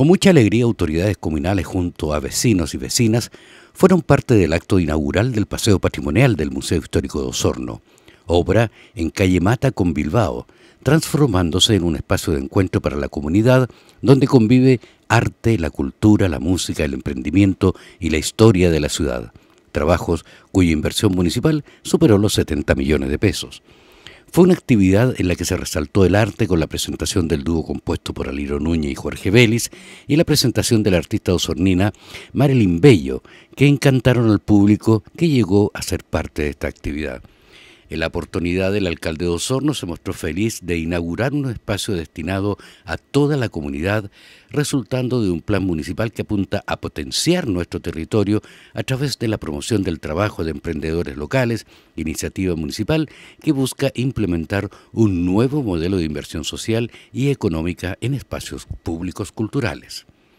Con mucha alegría, autoridades comunales junto a vecinos y vecinas fueron parte del acto inaugural del Paseo Patrimonial del Museo Histórico de Osorno, obra en calle Mata con Bilbao, transformándose en un espacio de encuentro para la comunidad donde convive arte, la cultura, la música, el emprendimiento y la historia de la ciudad. Trabajos cuya inversión municipal superó los 70 millones de pesos. Fue una actividad en la que se resaltó el arte con la presentación del dúo compuesto por Aliro Núñez y Jorge Vélez y la presentación de la artista osornina Marilyn Bello, que encantaron al público que llegó a ser parte de esta actividad. En la oportunidad, el alcalde de Osorno se mostró feliz de inaugurar un espacio destinado a toda la comunidad, resultando de un plan municipal que apunta a potenciar nuestro territorio a través de la promoción del trabajo de emprendedores locales, iniciativa municipal que busca implementar un nuevo modelo de inversión social y económica en espacios públicos culturales.